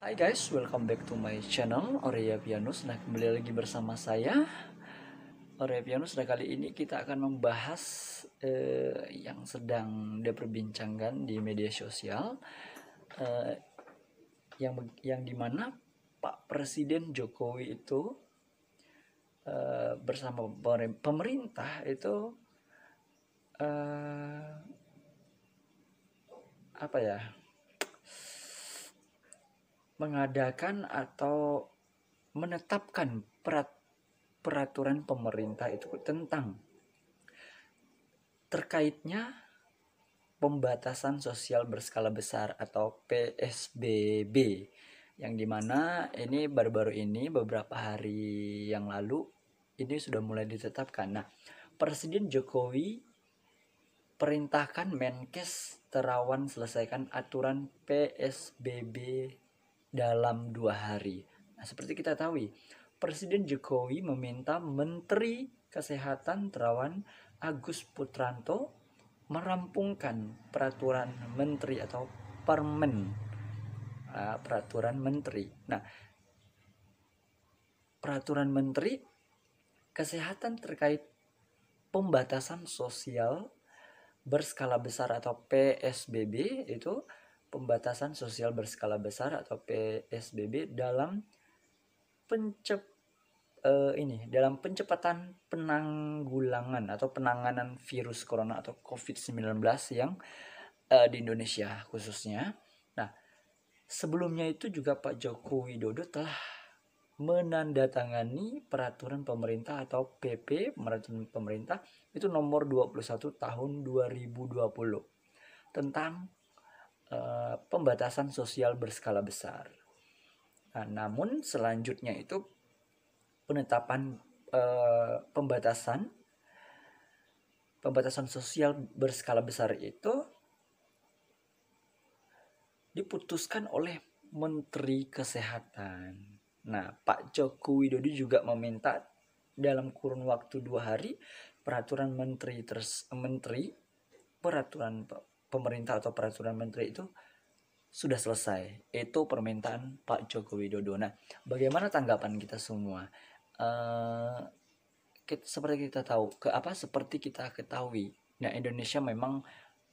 Hai guys, welcome back to my channel Aurea Pianus. Nah, kembali lagi bersama saya Aurea Pianus. Nah, kali ini kita akan membahas eh, yang sedang diperbincangkan di media sosial eh, yang yang mana Pak Presiden Jokowi itu eh, bersama pemerintah itu eh, apa ya? mengadakan atau menetapkan peraturan pemerintah itu tentang terkaitnya pembatasan sosial berskala besar atau PSBB yang dimana ini baru-baru ini beberapa hari yang lalu ini sudah mulai ditetapkan. Nah, Presiden Jokowi perintahkan Menkes terawan selesaikan aturan PSBB dalam dua hari. Nah, seperti kita tahu, Presiden Jokowi meminta Menteri Kesehatan Terawan Agus Putranto merampungkan peraturan menteri atau permen uh, peraturan menteri. Nah, peraturan menteri kesehatan terkait pembatasan sosial berskala besar atau PSBB itu pembatasan sosial berskala besar atau PSBB dalam pencep uh, ini dalam pencepatan penanggulangan atau penanganan virus corona atau COVID-19 yang uh, di Indonesia khususnya. Nah, sebelumnya itu juga Pak Joko Widodo telah menandatangani peraturan pemerintah atau PP peraturan pemerintah itu nomor 21 tahun 2020 tentang Eh, pembatasan sosial berskala besar. Nah, namun selanjutnya itu penetapan eh, pembatasan pembatasan sosial berskala besar itu diputuskan oleh Menteri Kesehatan. Nah, Pak Joko Widodo juga meminta dalam kurun waktu dua hari peraturan menteri terus menteri peraturan pemerintah atau peraturan menteri itu sudah selesai. Itu permintaan Pak Joko Widodo. Nah, bagaimana tanggapan kita semua? Uh, eh, kita, seperti kita tahu, ke apa seperti kita ketahui. Nah, Indonesia memang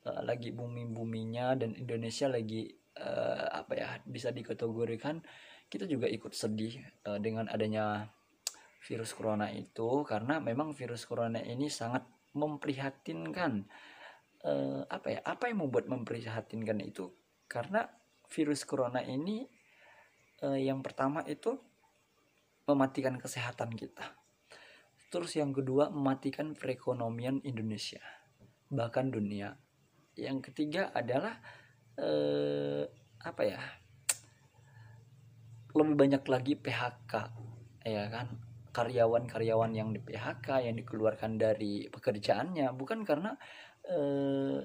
uh, lagi bumi buminya dan Indonesia lagi uh, apa ya bisa dikategorikan kita juga ikut sedih uh, dengan adanya virus corona itu karena memang virus corona ini sangat memprihatinkan uh, apa ya apa yang membuat memprihatinkan itu karena virus corona ini uh, yang pertama itu mematikan kesehatan kita terus yang kedua mematikan perekonomian Indonesia bahkan dunia yang ketiga adalah uh, apa ya lebih banyak lagi PHK ya kan karyawan-karyawan yang di PHK yang dikeluarkan dari pekerjaannya bukan karena Eh,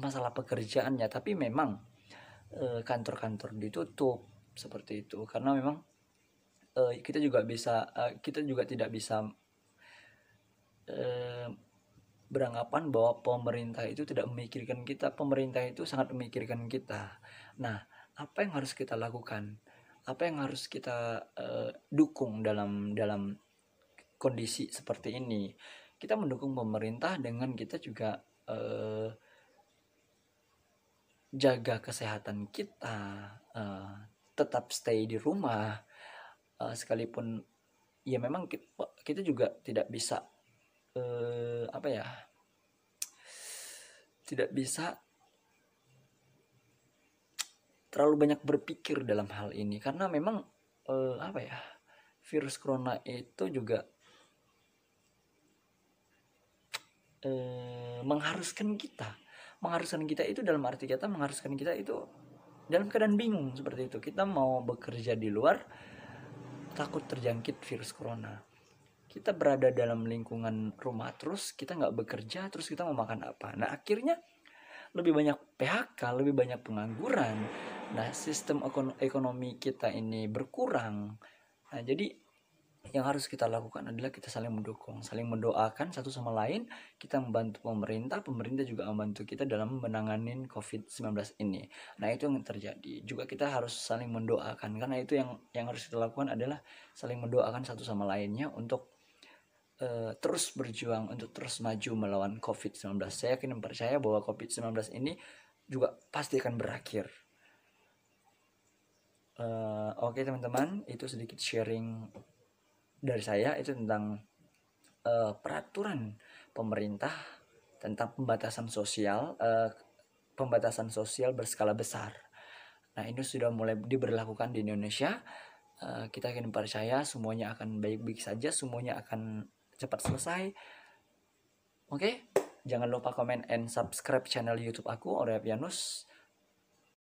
masalah pekerjaannya tapi memang eh, kantor-kantor ditutup seperti itu karena memang eh, kita juga bisa kita juga tidak bisa beranggapan bahwa pemerintah itu tidak memikirkan kita pemerintah itu sangat memikirkan kita nah apa yang harus kita lakukan apa yang harus kita dukung dalam dalam kondisi seperti ini kita mendukung pemerintah dengan kita juga eh, jaga kesehatan kita eh, tetap stay di rumah eh, sekalipun ya memang kita, kita juga tidak bisa eh, apa ya tidak bisa terlalu banyak berpikir dalam hal ini karena memang eh, apa ya virus corona itu juga e, mengharuskan kita mengharuskan kita itu dalam arti kata mengharuskan kita itu dalam keadaan bingung seperti itu kita mau bekerja di luar takut terjangkit virus corona kita berada dalam lingkungan rumah terus kita nggak bekerja terus kita mau makan apa nah akhirnya lebih banyak PHK lebih banyak pengangguran nah sistem ekonomi kita ini berkurang nah jadi yang harus kita lakukan adalah kita saling mendukung, saling mendoakan satu sama lain, kita membantu pemerintah, pemerintah juga membantu kita dalam menangani COVID-19 ini. Nah, itu yang terjadi. Juga kita harus saling mendoakan karena itu yang yang harus kita lakukan adalah saling mendoakan satu sama lainnya untuk uh, terus berjuang untuk terus maju melawan COVID-19. Saya yakin dan percaya bahwa COVID-19 ini juga pasti akan berakhir. Uh, Oke okay, teman-teman, itu sedikit sharing dari saya itu tentang uh, peraturan pemerintah tentang pembatasan sosial uh, pembatasan sosial berskala besar. Nah ini sudah mulai diberlakukan di Indonesia. Uh, kita ingin percaya semuanya akan baik-baik saja, semuanya akan cepat selesai. Oke, okay? jangan lupa komen and subscribe channel YouTube aku Aurea Pianus.